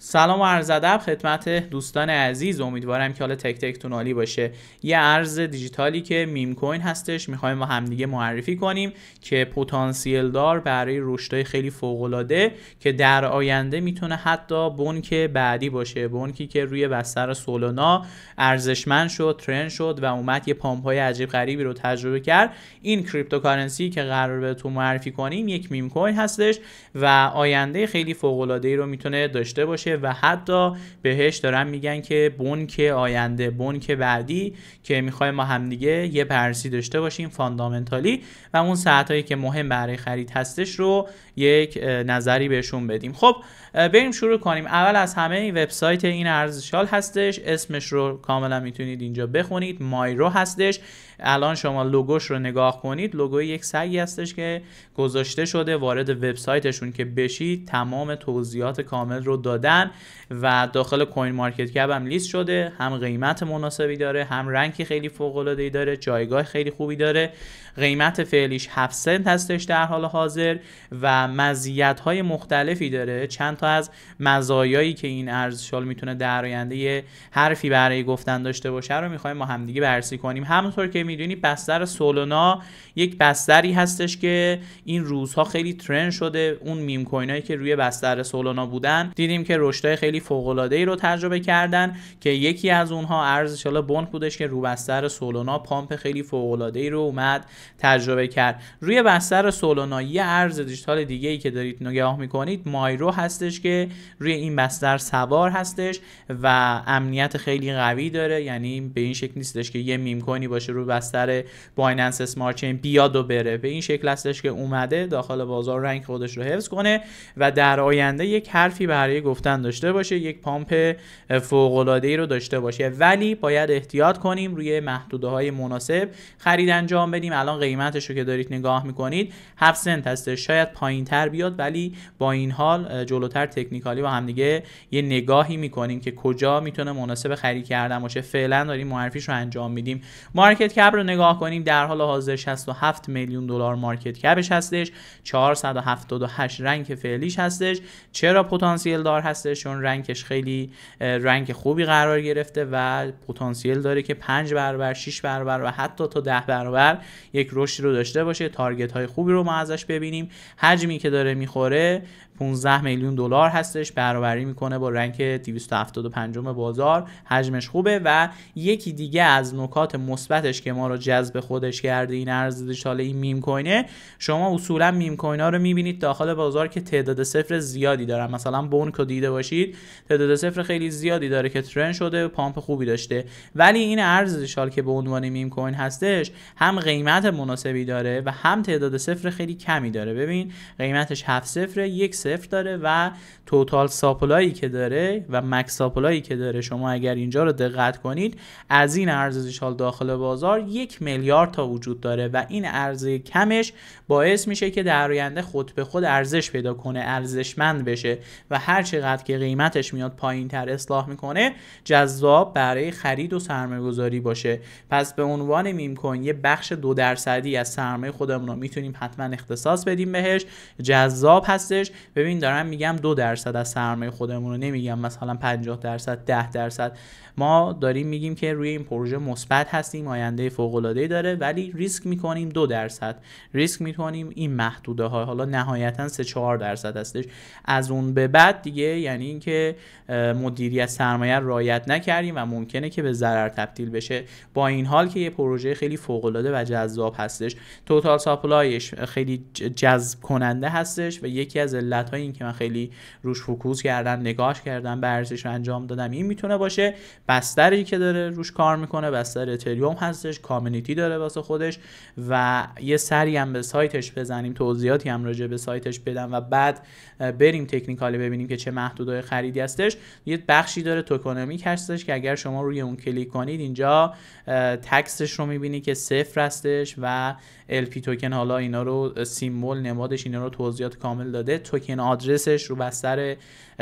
سلام و عرض ادب خدمت دوستان عزیز امیدوارم که حال تک تکتون عالی باشه یه ارز دیجیتالی که میم کوین هستش میخوایم با همدیگه معرفی کنیم که پتانسیل دار برای رشدهای خیلی فوق العاده که در آینده میتونه حتی بنک بعدی باشه بونکی که روی بستر سولانا ارزشمند شد ترند شد و اومد یه پامپ عجیب غریبی رو تجربه کرد این کریپتوکارنسی که قرار به تو معرفی کنیم یک میم کوین هستش و آینده خیلی فوق العاده ای رو میتونه داشته باشه و حتی بهش دارن میگن که بنک آینده بنک بعدی که میخوایم ما همدیگه یه پرسی داشته باشیم فاندامنتالی و اون هایی که مهم برای خرید هستش رو یک نظری بهشون بدیم خب بریم شروع کنیم اول از همه وبسایت این ارزشال هستش اسمش رو کاملا میتونید اینجا بخونید مایرو هستش الان شما لوگوش رو نگاه کنید لوگوی یک سگی هستش که گذاشته شده وارد وبسایتشون که بشید تمام توضیحات کامل رو دادن و داخل کوین مارکت کپ هم لیست شده هم قیمت مناسبی داره هم رنگی خیلی فوق العاده ای داره جایگاه خیلی خوبی داره قیمت فعلیش 7 سنت هستش در حال حاضر و مزیت های مختلفی داره چند تا از مزایایی که این شال میتونه در آینده حرفی برای گفتن داشته باشه رو میخوایم ما همدیگه بررسی کنیم همونطور که میدونی بستر سولونا یک بستری هستش که این روزها خیلی ترند شده اون میم کوینایی که روی بستر سولونا بودن دیدیم که رشدای خیلی فوق العاده ای رو تجربه کردن که یکی از اونها ارزش حالا بودش که رو بستر سولونا پامپ خیلی فوق العاده ای رو اومد تجربه کرد روی بستر سولونا یه ارز دیجیتال دیگه ای که دارید نگاه میکنید مایرو هستش که روی این بستر سوار هستش و امنیت خیلی قوی داره یعنی به این شکل نیستش که یه میم باشه روی بستر بایننس اسمارت چین بیاد و بره به این شکل هستش که اومده داخل بازار رنگ خودش رو حفظ کنه و در آینده یک حرفی برای گفتن داشته باشه یک پامپ فوق العاده ای رو داشته باشه ولی باید احتیاط کنیم روی محدوده های مناسب خرید انجام بدیم الان قیمتش رو که دارید نگاه میکنید 7 سنت هستش شاید پایین تر بیاد ولی با این حال جلوتر تکنیکالی هم همدیگه یه نگاهی میکنیم که کجا میتونه مناسب خرید کردن باشه فعلا داریم معرفیش رو انجام میدیم مارکت کپ رو نگاه کنیم در حال حاضر 67 میلیون دلار مارکت کپش هستش 478 رنگ فعلیش هستش چرا پتانسیل دار هستش چون رنگش خیلی رنگ خوبی قرار گرفته و پتانسیل داره که 5 برابر 6 برابر و حتی تا 10 برابر یک یک رشدی رو داشته باشه تارگت های خوبی رو ما ازش ببینیم حجمی که داره میخوره 15 میلیون دلار هستش برابری میکنه با رنک 275 بازار حجمش خوبه و یکی دیگه از نکات مثبتش که ما رو جذب خودش کرده این ارز دیجیتال این میم کوینه شما اصولا میم کوین ها رو میبینید داخل بازار که تعداد صفر زیادی دارن مثلا بونکو دیده باشید تعداد صفر خیلی زیادی داره که ترن شده پامپ خوبی داشته ولی این ارز دیجیتال که به عنوان میم کوین هستش هم قیمت مناسبی داره و هم تعداد صفر خیلی کمی داره ببین قیمتش 7 صفر یک صفر داره و توتال ساپلایی که داره و مکس ساپلایی که داره شما اگر اینجا رو دقت کنید از این ارز داخل بازار یک میلیارد تا وجود داره و این عرضه کمش باعث میشه که در آینده خود به خود ارزش پیدا کنه ارزشمند بشه و هر چقدر که قیمتش میاد پایین تر اصلاح میکنه جذاب برای خرید و سرمایه گذاری باشه پس به عنوان میم کوین یه بخش دو درصدی از سرمایه خودمون رو میتونیم حتما اختصاص بدیم بهش جذاب هستش ببین دارم میگم دو درصد از سرمایه خودمون رو نمیگم مثلا 50 درصد 10 درصد ما داریم میگیم که روی این پروژه مثبت هستیم آینده فوق العاده داره ولی ریسک میکنیم دو درصد ریسک میکنیم این محدوده ها حالا نهایتا 3 4 درصد هستش از اون به بعد دیگه یعنی اینکه مدیریت سرمایه رایت نکردیم و ممکنه که به ضرر تبدیل بشه با این حال که یه پروژه خیلی فوق العاده و جذاب هستش توتال ساپلایش خیلی جذب کننده هستش و یکی از علت صحبت های این که من خیلی روش فوکوس کردم نگاش کردم بررسیش رو انجام دادم این میتونه باشه بستری که داره روش کار میکنه بستر اتریوم هستش کامیونیتی داره واسه خودش و یه سری هم به سایتش بزنیم توضیحاتی هم راجع به سایتش بدم و بعد بریم تکنیکالی ببینیم که چه های خریدی هستش یه بخشی داره توکنومیک هستش که اگر شما روی اون کلیک کنید اینجا تکسش رو میبینی که صفر هستش و LP توکن حالا اینا رو سیمبل نمادش اینا رو توضیحات کامل داده توکن آدرسش رو بستر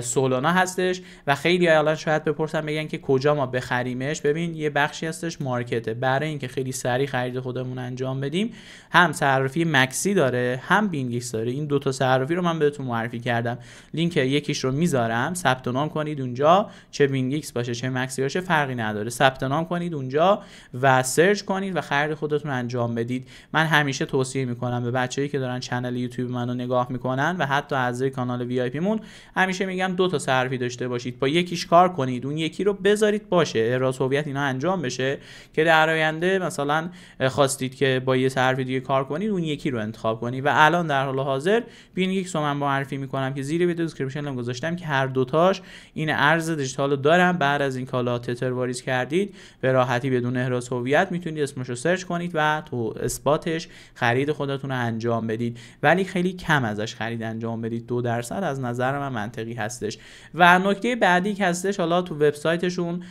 سولانا هستش و خیلی الان شاید بپرسن بگن که کجا ما بخریمش ببین یه بخشی هستش مارکته برای اینکه خیلی سریع خرید خودمون انجام بدیم هم صرافی مکسی داره هم بینگیکس داره این دو تا صرافی رو من بهتون معرفی کردم لینک یکیش رو میذارم ثبت نام کنید اونجا چه بینگیکس باشه چه مکسی باشه فرقی نداره ثبت نام کنید اونجا و سرچ کنید و خرید خودتون انجام بدید من همیشه توصیه میکنم به بچه‌ای که دارن کانال یوتیوب منو نگاه میکنن و حتی از اعضای کانال وی آی مون همیشه میگم دو تا صرفی داشته باشید با یکیش کار کنید اون یکی رو بذارید باشه احراز هویت اینا انجام بشه که در آینده مثلا خواستید که با یه صرفی دیگه کار کنید اون یکی رو انتخاب کنید و الان در حال حاضر بین یک سو من با معرفی میکنم که زیر ویدیو دیسکریپشن گذاشتم که هر دوتاش این ارز دیجیتال دارم بعد از این کالا تتر واریز کردید به راحتی بدون احراز هویت میتونید اسمش رو سرچ کنید و تو اثباتش خرید خودتون رو انجام بدید ولی خیلی کم ازش خرید انجام بدید دو درصد از نظر من منطقی هستش و نکته بعدی که هستش حالا تو وبسایتشون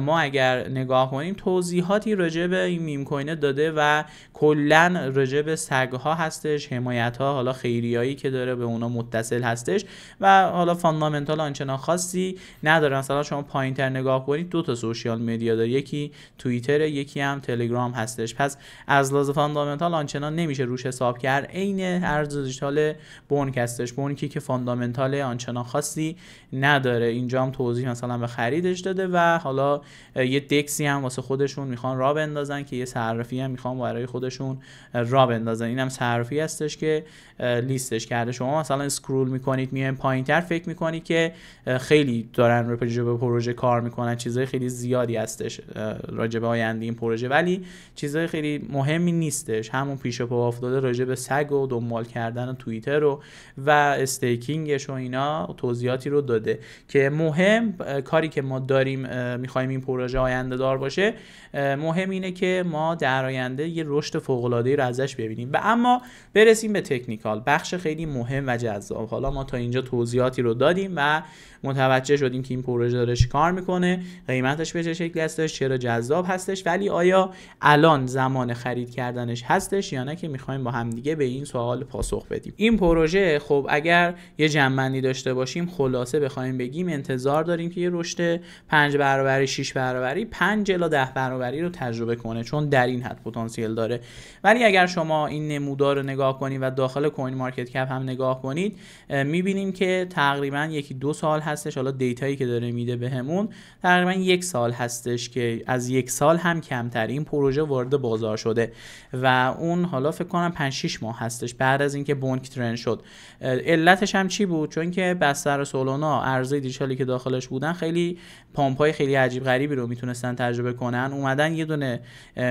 ما اگر نگاه کنیم توضیحاتی راجع به این میم داده و کلا راجع به سگ ها هستش حمایت ها حالا خیریایی که داره به اونا متصل هستش و حالا فاندامنتال آنچنان خاصی نداره مثلا شما پایین تر نگاه کنید دو تا سوشیال مدیا داره یکی توییتر یکی هم تلگرام هستش پس از لحاظ فاندامنتال آنچنان نمیشه روش حساب کرد عین ارز دیجیتال بونک هستش بون الکترونیکی که فاندامنتال آنچنان خاصی نداره اینجا هم توضیح مثلا به خریدش داده و حالا یه دکسی هم واسه خودشون میخوان را بندازن که یه صرافی هم میخوان برای خودشون را بندازن اینم صرافی هستش که لیستش کرده شما مثلا اسکرول میکنید میایم تر فکر میکنی که خیلی دارن روی به پروژه کار میکنن چیزهای خیلی زیادی هستش راجع به آینده این پروژه ولی چیزهای خیلی مهمی نیستش همون پیش پا افتاده راجع به سگ و دنبال کردن و توییتر رو و استیکینگش و اینا توضیحاتی رو داده که مهم کاری که ما داریم میخوایم این پروژه آینده دار باشه مهم اینه که ما در آینده یه رشد فوق العاده رو ازش ببینیم و اما برسیم به تکنیکال بخش خیلی مهم و جذاب حالا ما تا اینجا توضیحاتی رو دادیم و متوجه شدیم که این پروژه داره کار میکنه قیمتش به چه شکلی هستش چرا جذاب هستش ولی آیا الان زمان خرید کردنش هستش یا نه که میخوایم با همدیگه به این سوال پاسخ بدیم این پروژه خب اگر یه جنبندی داشته باشیم خلاصه بخوایم بگیم انتظار داریم که یه رشد 5 برابری 6 برابری 5 الی 10 برابری رو تجربه کنه چون در این حد پتانسیل داره ولی اگر شما این نمودار رو نگاه کنید و داخل کوین مارکت کپ هم نگاه کنید میبینیم که تقریبا یکی دو سال هستش حالا دیتایی که داره میده بهمون تقریبا یک سال هستش که از یک سال هم کمتر این پروژه وارد بازار شده و اون حالا فکر کنم 5 6 ماه هستش بعد از اینکه بونک ترند شد علتش هم چی بود چون که بستر سولونا ارزی دیجیتالی که داخلش بودن خیلی پامپای خیلی عجیب غریبی رو میتونستن تجربه کنن اومدن یه دونه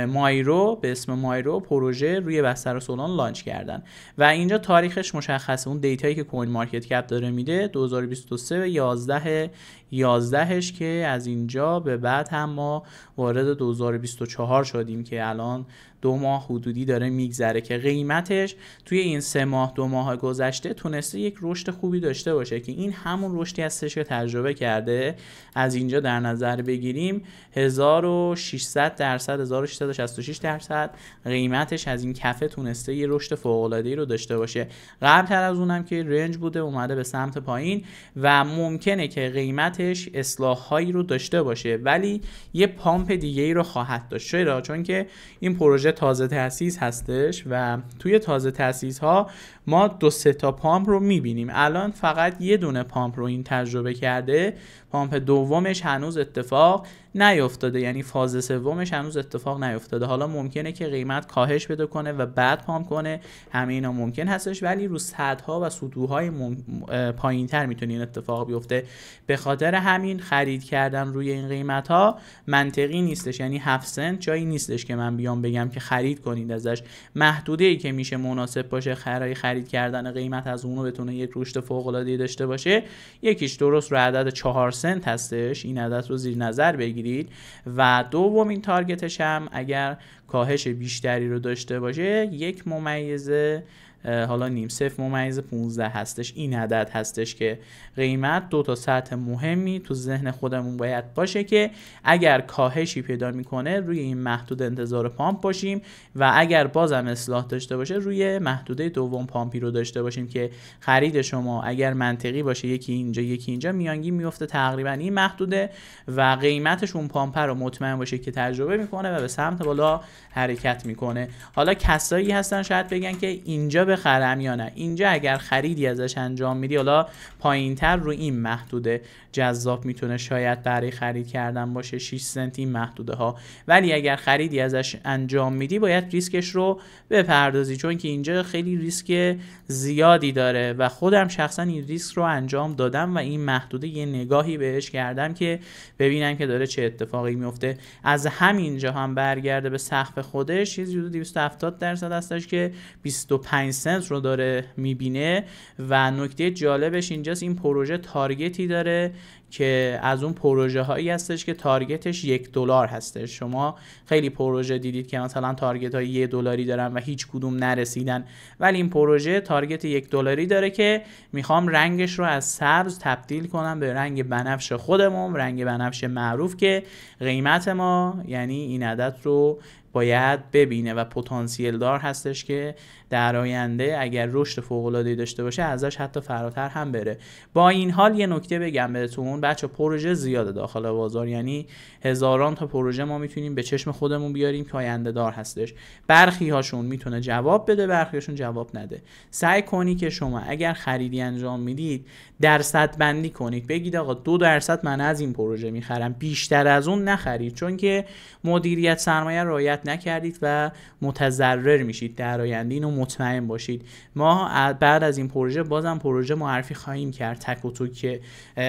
مایرو به اسم مایرو پروژه روی بستر سولان لانچ کردن و این اینجا تاریخش مشخصه اون دیتایی که کوین مارکت کپ داره میده 2023 و 11 11ش که از اینجا به بعد هم ما وارد 2024 شدیم که الان دو ماه حدودی داره میگذره که قیمتش توی این سه ماه دو ماه گذشته تونسته یک رشد خوبی داشته باشه که این همون رشدی هستش که تجربه کرده از اینجا در نظر بگیریم 1600 درصد 1666 درصد قیمتش از این کفه تونسته یه رشد فوق رو داشته باشه قبلتر از اونم که رنج بوده اومده به سمت پایین و ممکنه که قیمتش اصلاح هایی رو داشته باشه ولی یه پامپ دیگه ای رو خواهد داشت چرا چون که این پروژه تازه تاسیس هستش و توی تازه تاسیس ها ما دو سه تا پامپ رو میبینیم الان فقط یه دونه پامپ رو این تجربه کرده پامپ دومش هنوز اتفاق نیفتاده یعنی فاز سومش هنوز اتفاق نیفتاده حالا ممکنه که قیمت کاهش بده کنه و بعد پامپ کنه همه اینا ممکن هستش ولی رو صدها و سطوحهای مم... پایین تر میتونه این اتفاق بیفته به خاطر همین خرید کردن روی این قیمت ها منطقی نیستش یعنی 7 سنت جایی نیستش که من بیام بگم که خرید کنید ازش محدوده ای که میشه مناسب باشه خرای خرید خرید کردن قیمت از اونو بتونه یک رشد فوق العاده داشته باشه یکیش درست رو عدد 4 سنت هستش این عدد رو زیر نظر بگیرید و دومین تارگتش هم اگر کاهش بیشتری رو داشته باشه یک ممیزه حالا نیم صفر ممیز 15 هستش این عدد هستش که قیمت دو تا سطح مهمی تو ذهن خودمون باید باشه که اگر کاهشی پیدا میکنه روی این محدود انتظار پامپ باشیم و اگر بازم اصلاح داشته باشه روی محدوده دوم پامپی رو داشته باشیم که خرید شما اگر منطقی باشه یکی اینجا یکی اینجا میانگی میفته تقریبا این محدوده و قیمتش اون پامپ رو مطمئن باشه که تجربه میکنه و به سمت بالا حرکت میکنه حالا کسایی هستن شاید بگن که اینجا بخرم یا نه اینجا اگر خریدی ازش انجام میدی حالا تر رو این محدوده جذاب میتونه شاید برای خرید کردن باشه 6 سنت این محدوده ها ولی اگر خریدی ازش انجام میدی باید ریسکش رو بپردازی چون که اینجا خیلی ریسک زیادی داره و خودم شخصا این ریسک رو انجام دادم و این محدوده یه نگاهی بهش کردم که ببینم که داره چه اتفاقی میفته از همینجا هم برگرده به سقف خودش یه حدود 270 درصد هستش که 25 سنس رو داره میبینه و نکته جالبش اینجاست این پروژه تارگتی داره که از اون پروژه هایی هستش که تارگتش یک دلار هستش شما خیلی پروژه دیدید که مثلا تارگت های یه دلاری دارن و هیچ کدوم نرسیدن ولی این پروژه تارگت یک دلاری داره که میخوام رنگش رو از سبز تبدیل کنم به رنگ بنفش خودمون رنگ بنفش معروف که قیمت ما یعنی این عدد رو باید ببینه و پتانسیل دار هستش که در آینده اگر رشد فوق العاده داشته باشه ازش حتی فراتر هم بره با این حال یه نکته بگم بهتون بچه پروژه زیاده داخل بازار یعنی هزاران تا پروژه ما میتونیم به چشم خودمون بیاریم که آینده دار هستش برخی هاشون میتونه جواب بده برخی هاشون جواب نده سعی کنی که شما اگر خریدی انجام میدید درصد بندی کنید بگید آقا دو درصد من از این پروژه میخرم بیشتر از اون نخرید چون که مدیریت سرمایه رعایت نکردید و متضرر میشید در آینده اینو مطمئن باشید ما بعد از این پروژه بازم پروژه معرفی خواهیم کرد تک و تو که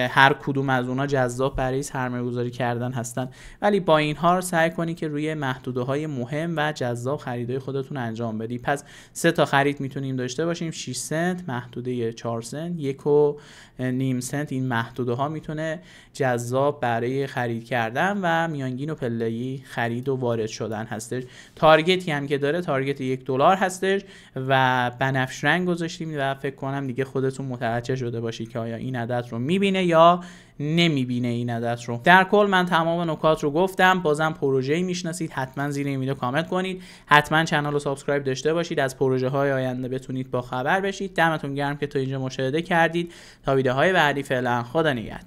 هر کدوم از اونا جذاب برای سرمایه گذاری کردن هستن ولی با اینها سعی کنید که روی محدوده های مهم و جذاب خریدای خودتون انجام بدید پس سه تا خرید میتونیم داشته باشیم 6 سنت محدوده 4 سنت یک و نیم سنت این محدوده ها میتونه جذاب برای خرید کردن و میانگین و پلی خرید و وارد شدن هستش تارگتی هم که داره تارگت یک دلار هستش و بنفش رنگ گذاشتیم و فکر کنم دیگه خودتون متوجه شده باشید که آیا این عدد رو میبینه یا نمیبینه این عدد رو در کل من تمام نکات رو گفتم بازم پروژه میشناسید حتما زیر این ویدیو کامنت کنید حتما کانال رو سابسکرایب داشته باشید از پروژه های آینده بتونید با خبر بشید دمتون گرم که تا اینجا مشاهده کردید تا ویدیوهای بعدی فعلا خدا نگهدار